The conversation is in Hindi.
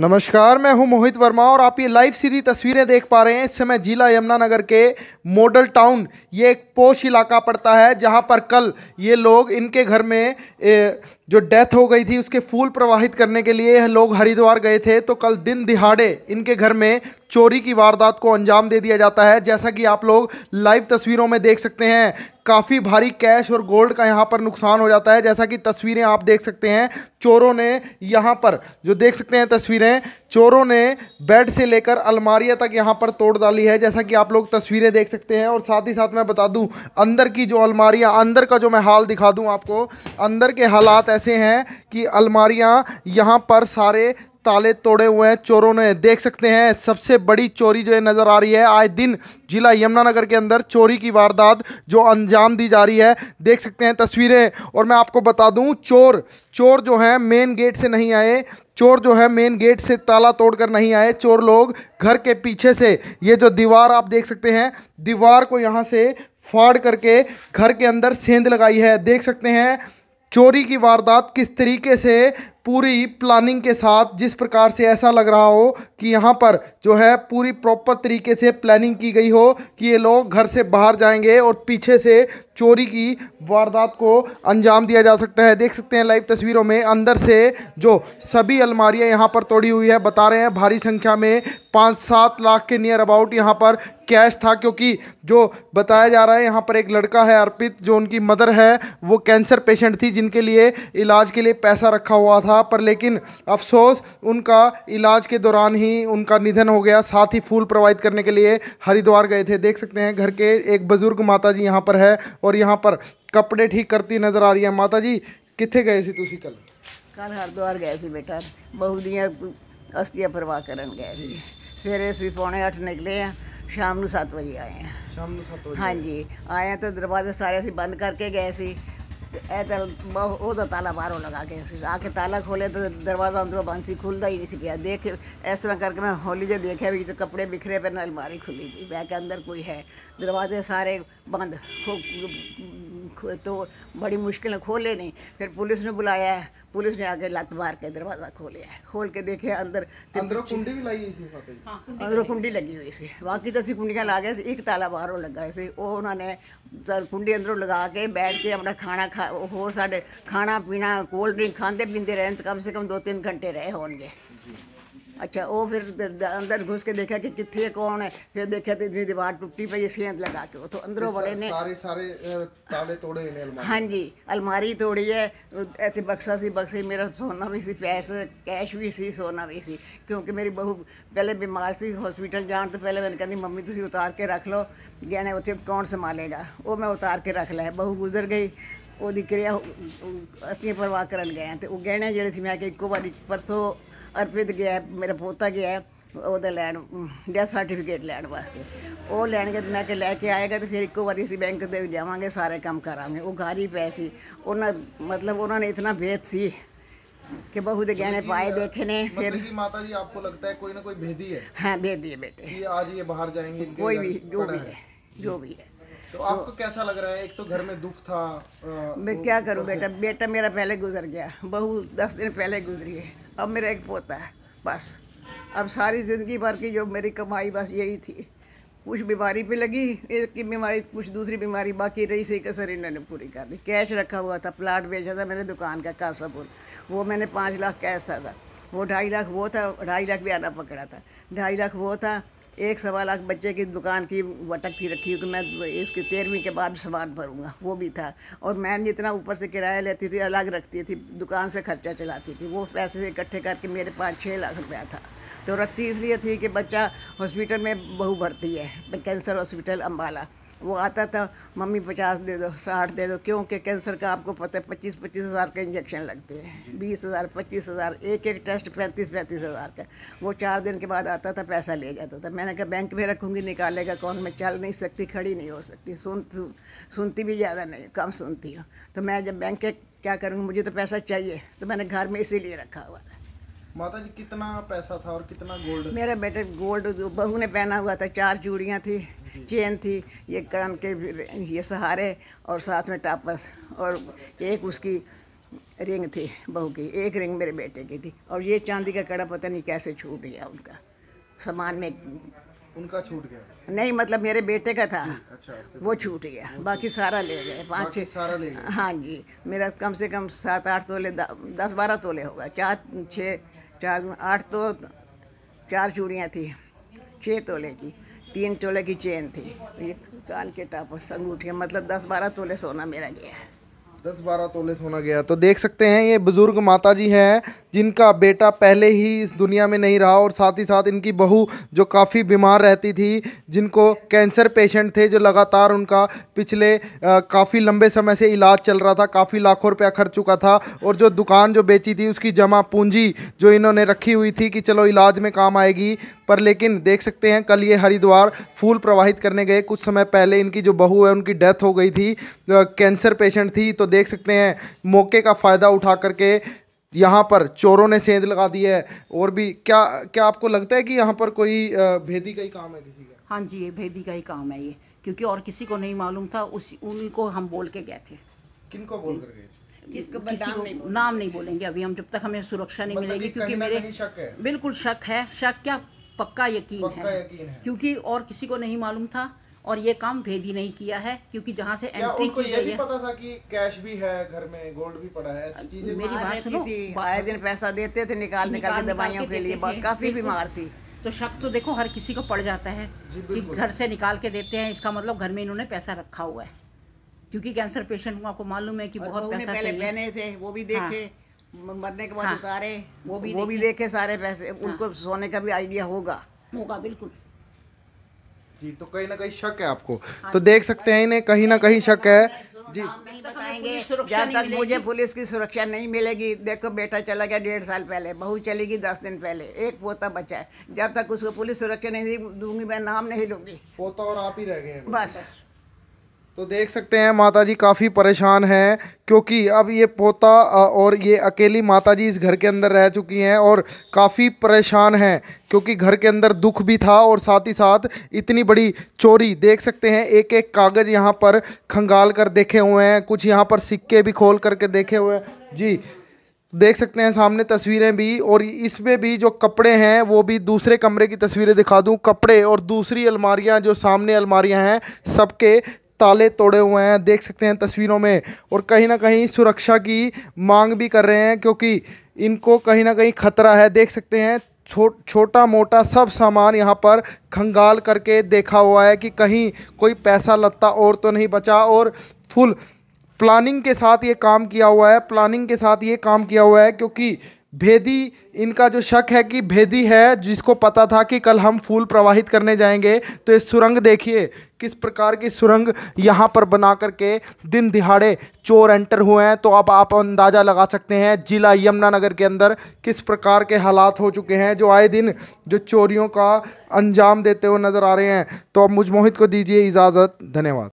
नमस्कार मैं हूं मोहित वर्मा और आप ये लाइव सीधी तस्वीरें देख पा रहे हैं इस समय जिला यमुनानगर के मॉडल टाउन ये एक पोश इलाका पड़ता है जहां पर कल ये लोग इनके घर में जो डेथ हो गई थी उसके फूल प्रवाहित करने के लिए लोग हरिद्वार गए थे तो कल दिन दिहाड़े इनके घर में चोरी की वारदात को अंजाम दे दिया जाता है जैसा कि आप लोग लाइव तस्वीरों में देख सकते हैं काफ़ी भारी कैश और गोल्ड का यहाँ पर नुकसान हो जाता है जैसा कि तस्वीरें आप देख सकते हैं चोरों ने यहाँ पर जो देख सकते हैं तस्वीरें चोरों ने बेड से लेकर अलमारियाँ तक यहाँ पर तोड़ डाली है जैसा कि आप लोग तस्वीरें देख सकते हैं और साथ ही साथ मैं बता दूँ अंदर की जो अलमारियाँ अंदर का जो मैं हाल दिखा दूँ आपको अंदर के हालात ऐसे हैं कि अलमारियाँ यहाँ पर सारे ताले तोड़े हुए हैं चोरों ने देख सकते हैं सबसे बड़ी चोरी जो है नज़र आ रही है आए दिन जिला यमुनानगर के अंदर चोरी की वारदात जो अंजाम दी जा रही है देख सकते हैं तस्वीरें और मैं आपको बता दूं चोर चोर जो है मेन गेट से नहीं आए चोर जो है मेन गेट से ताला तोड़कर नहीं आए चोर लोग घर के पीछे से ये जो दीवार आप देख सकते हैं दीवार को यहाँ से फाड़ करके घर के अंदर सेंध लगाई है देख सकते हैं चोरी की वारदात किस तरीके से पूरी प्लानिंग के साथ जिस प्रकार से ऐसा लग रहा हो कि यहाँ पर जो है पूरी प्रॉपर तरीके से प्लानिंग की गई हो कि ये लोग घर से बाहर जाएंगे और पीछे से चोरी की वारदात को अंजाम दिया जा सकता है देख सकते हैं लाइव तस्वीरों में अंदर से जो सभी अलमारियां यहाँ पर तोड़ी हुई है बता रहे हैं भारी संख्या में पाँच सात लाख के नियर अबाउट यहाँ पर कैश था क्योंकि जो बताया जा रहा है यहाँ पर एक लड़का है अर्पित जो उनकी मदर है वो कैंसर पेशेंट थी जिनके लिए इलाज के लिए पैसा रखा हुआ था पर लेकिन अफसोस उनका इलाज के दौरान ही उनका निधन हो गया साथ ही फूल प्रोवाइड करने के लिए हरिद्वार गए थे देख सकते हैं घर के एक बुज़ुर्ग माता जी यहाँ पर है और और यहाँ पर कपड़े ठीक करती नजर आ रही है माता जी कितने गए सी ਤੁਸੀਂ ਕੱਲ ਕੱਲ ਹਰਦੁਆਰ ਗਏ ਸੀ ਬੇਟਾ ਬਹੂ ਦੀਆਂ ਅਸਤੀਆਂ ਪਰਵਾਹ ਕਰਨ ਗਏ ਸੀ ਸਵੇਰੇ ਅਸੀਂ ਪੌਣੇ 8 ਨਿਕਲੇ ਆ ਸ਼ਾਮ ਨੂੰ 7 ਵਜੇ ਆਏ ਆ ਸ਼ਾਮ ਨੂੰ 7 ਵਜੇ ਹਾਂਜੀ ਆਏ ਤਾਂ ਦਰਵਾਜ਼ੇ ਸਾਰੇ ਅਸੀਂ ਬੰਦ ਕਰਕੇ ਗਏ ਸੀ ए चल ओदा ताला बारो लगा के आके ताला खोले तो दरवाज़ा अंदरों बंसी खुलता ही नहीं सी पिया देख इस तरह करके मैं हौली जो देखे भी तो कपड़े बिखरे पे ना अलमारी खुली थी बैग के अंदर कोई है दरवाजे सारे बंद तो बड़ी मुश्किल खोले नहीं फिर पुलिस ने बुलाया पुलिस ने आगे लात मार के दरवाज़ा खोलिया खोल के देखे अंदर अंदरों कुंडी भी लाई इसी अंदरों हाँ, कुंडी लगी हुई सी बाकी तो असी कुंडियाँ ला गए एक ताला बाहरों लगा सी वो उन्होंने कुंडी अंदरों लगा के बैठ के अपना खाना खा होर साढ़े खाना पीना कोल्ड ड्रिंक खाते पीते रहने कम से कम दो तीन घंटे रहे होंगे अच्छा वो फिर अंदर घुस के देखा कि कितने कौन है फिर देखा तो इतनी दीवार टूटी पई इसलिए लगा के तो अंदरों बड़े ने सारे सारे ताले तोड़े ने हाँ जी अलमारी तोड़ी है इतने बक्सा सी बक्सा मेरा सोना भी सी पैसे कैश भी सी सोना भी सी क्योंकि मेरी बहू पहले बीमार सी हॉस्पिटल जाने तो पहले मैंने कहनी मम्मी तुम उतार के रख लो गहने उ कौन संभालेगा वो मैं उतार के रख लिया बहू गुजर गई वो क्रिया ਅਸੀਂ परवाह कर गए तो गहने ਗਹਿਣੇ ਜਿਹੜੇ ਸੀ ਮੈਂ ਕਿ ਇੱਕੋ अर्पित गया ਮੇਰਾ ਪੋਤਾ ਗਿਆ ਉਹਦਾ ਲੈਣ ਡੈਥ ਸਰਟੀਫਿਕੇਟ ਲੈਣ ਵਾਸਤੇ ਉਹ लैन गए ਮੈਂ ਕਿ ਲੈ ਕੇ ਆਏਗਾ ਤੇ ਫਿਰ ਇੱਕੋ ਵਾਰੀ ਅਸੀਂ जावे सारे काम करा वो गार ही पैसे उन्हें मतलब उन्होंने इतना भेद सी कि बहू के गहने पाए देखे ने फिर माता जी आपको लगता है कोई ना कोई भेदी है हाँ भेदी है बेटे ये आज ये बाहर जाएंगे कोई भी जो भी है जो भी है तो, तो आपको कैसा लग रहा है एक तो घर में दुख था आ, मैं क्या करूँ बेटा बेटा मेरा पहले गुजर गया बहू दस दिन पहले गुजरी है अब मेरा एक पोता है बस अब सारी ज़िंदगी भर की जो मेरी कमाई बस यही थी कुछ बीमारी पे लगी एक की बीमारी कुछ दूसरी बीमारी बाकी रही सही कसर इन्होंने पूरी कर दी कैश रखा हुआ था प्लाट बेचा था मैंने दुकान का कासापुर वो मैंने पाँच लाख कैश था वो ढाई लाख वो था ढाई लाख भी आना पकड़ा था ढाई लाख वो था एक सवाल आज बच्चे की दुकान की वटक थी रखी कि मैं इसकी तेरहवीं के बाद सामान भरूंगा वो भी था और मैं जितना ऊपर से किराया लेती थी अलग रखती थी दुकान से खर्चा चलाती थी वो पैसे इकट्ठे करके मेरे पास छः लाख रुपया था तो रखती इसलिए थी कि बच्चा हॉस्पिटल में बहू भरती है कैंसर हॉस्पिटल अम्बाला वो आता था मम्मी पचास दे दो साठ दे दो क्योंकि कैंसर का आपको पता है पच्चीस पच्चीस हज़ार के इंजेक्शन लगते हैं बीस हज़ार पच्चीस हज़ार एक एक टेस्ट पैंतीस पैंतीस हज़ार का वो चार दिन के बाद आता था पैसा ले जाता था मैंने कहा बैंक में रखूँगी निकालेगा कौन मैं चल नहीं सकती खड़ी नहीं हो सकती सुन सुनती भी ज़्यादा नहीं कम सुनती हूँ तो मैं जब बैंक के क्या करूँगी मुझे तो पैसा चाहिए तो मैंने घर में इसीलिए रखा हुआ था माता जी कितना पैसा था और कितना गोल्ड मेरे बेटे गोल्ड बहू ने पहना हुआ था चार चूड़ियाँ थी चेन थी ये कान के ये सहारे और साथ में टापस और एक उसकी रिंग थी बहू की एक रिंग मेरे बेटे की थी और ये चांदी का कड़ा पता नहीं कैसे छूट गया उनका सामान में उनका छूट गया नहीं मतलब मेरे बेटे का था अच्छा, अच्छा वो छूट गया वो बाकी सारा ले गए पाँच छः हाँ जी मेरा कम से कम सात आठ तोले दस बारह तोले होगा चार छः चार आठ तो चार चूड़ियाँ थी छः तोले की तीन तोले की चेन थी ये कान के टाप और मतलब दस बारह तोले सोना मेरा गया है दस बारह तोले सोना गया तो देख सकते हैं ये बुज़ुर्ग माता जी हैं जिनका बेटा पहले ही इस दुनिया में नहीं रहा और साथ ही साथ इनकी बहू जो काफ़ी बीमार रहती थी जिनको कैंसर पेशेंट थे जो लगातार उनका पिछले काफ़ी लंबे समय से इलाज चल रहा था काफ़ी लाखों रुपया खर्च चुका था और जो दुकान जो बेची थी उसकी जमा पूंजी जो इन्होंने रखी हुई थी कि चलो इलाज में काम आएगी पर लेकिन देख सकते हैं कल ये हरिद्वार फूल प्रवाहित करने गए कुछ समय पहले इनकी जो बहू है उनकी डेथ हो गई थी कैंसर पेशेंट थी तो देख सकते हैं मौके का फ़ायदा उठा करके यहाँ पर चोरों ने सेंध लगा दी है और भी क्या क्या आपको लगता है कि यहाँ पर कोई भेदी का ही काम है किसी का हाँ जी ये भेदी का ही काम है ये क्योंकि और किसी को नहीं मालूम था उस उन्हीं को हम बोल के गए थे किनको बोल कर गए जिसको नाम नहीं, नाम नहीं बोलेंगे अभी हम जब तक हमें सुरक्षा नहीं मतलब मिलेगी क्योंकि मेरे बिल्कुल शक है शक क्या पक्का यकीन पक्का है, यकीन है। क्योंकि और किसी को नहीं मालूम था और ये काम भेदी नहीं किया है क्योंकि जहाँ से एंट्री की गई है पता था कि कैश भी है घर में गोल्ड भी पड़ा है ऐसी मेरी बात सुनो आए दिन पैसा देते थे निकाल निकाल के दवाइयों के लिए काफी बीमार थी तो शक तो देखो हर किसी को पड़ जाता है कि घर से निकाल के देते हैं इसका मतलब घर में इन्होंने पैसा रखा हुआ है क्योंकि कैंसर पेशेंट को आपको मालूम है कि बहुत पैसा पहले चाहिए। थे वो भी देखे हाँ। मरने के बाद हाँ। उतारे वो भी वो भी देखे सारे पैसे हाँ। उनको सोने का भी आइडिया होगा होगा बिल्कुल जी तो कहीं ना कहीं शक है आपको हाँ। तो देख सकते हैं इन्हें कहीं ना कहीं शक है जी नहीं बताएंगे जब तक मुझे पुलिस की सुरक्षा नहीं मिलेगी देखो बेटा चला गया डेढ़ साल पहले बहू चली गई दस दिन पहले एक पोता बचा है जब तक उसको पुलिस सुरक्षा नहीं दूंगी मैं नाम नहीं लूंगी पोता और आप ही रह गए बस तो देख सकते हैं माता जी काफ़ी परेशान हैं क्योंकि अब ये पोता और ये अकेली माता जी इस घर के अंदर रह चुकी हैं और काफ़ी परेशान हैं क्योंकि घर के अंदर दुख भी था और साथ ही साथ इतनी बड़ी चोरी देख सकते हैं एक एक कागज़ यहाँ पर खंगाल कर देखे हुए हैं कुछ यहाँ पर सिक्के भी खोल करके देखे हुए हैं जी देख सकते हैं सामने तस्वीरें भी और इसमें भी जो कपड़े हैं वो भी दूसरे कमरे की तस्वीरें दिखा दूं कपड़े और दूसरी अलमारियां जो सामने अलमारियां हैं सबके ताले तोड़े हुए हैं देख सकते हैं तस्वीरों में और कहीं ना कहीं सुरक्षा की मांग भी कर रहे हैं क्योंकि इनको कहीं ना कहीं खतरा है देख सकते हैं छो छोटा मोटा सब सामान यहाँ पर खंगाल करके देखा हुआ है कि कहीं कोई पैसा लत्ता और तो नहीं बचा और फुल प्लानिंग के साथ ये काम किया हुआ है प्लानिंग के साथ ये काम किया हुआ है क्योंकि भेदी इनका जो शक है कि भेदी है जिसको पता था कि कल हम फूल प्रवाहित करने जाएंगे तो ये सुरंग देखिए किस प्रकार की सुरंग यहाँ पर बना करके दिन दिहाड़े चोर एंटर हुए हैं तो अब आप अंदाज़ा लगा सकते हैं जिला यमुनानगर के अंदर किस प्रकार के हालात हो चुके हैं जो आए दिन जो चोरियों का अंजाम देते हुए नज़र आ रहे हैं तो अब मुझ मोहित को दीजिए इजाज़त धन्यवाद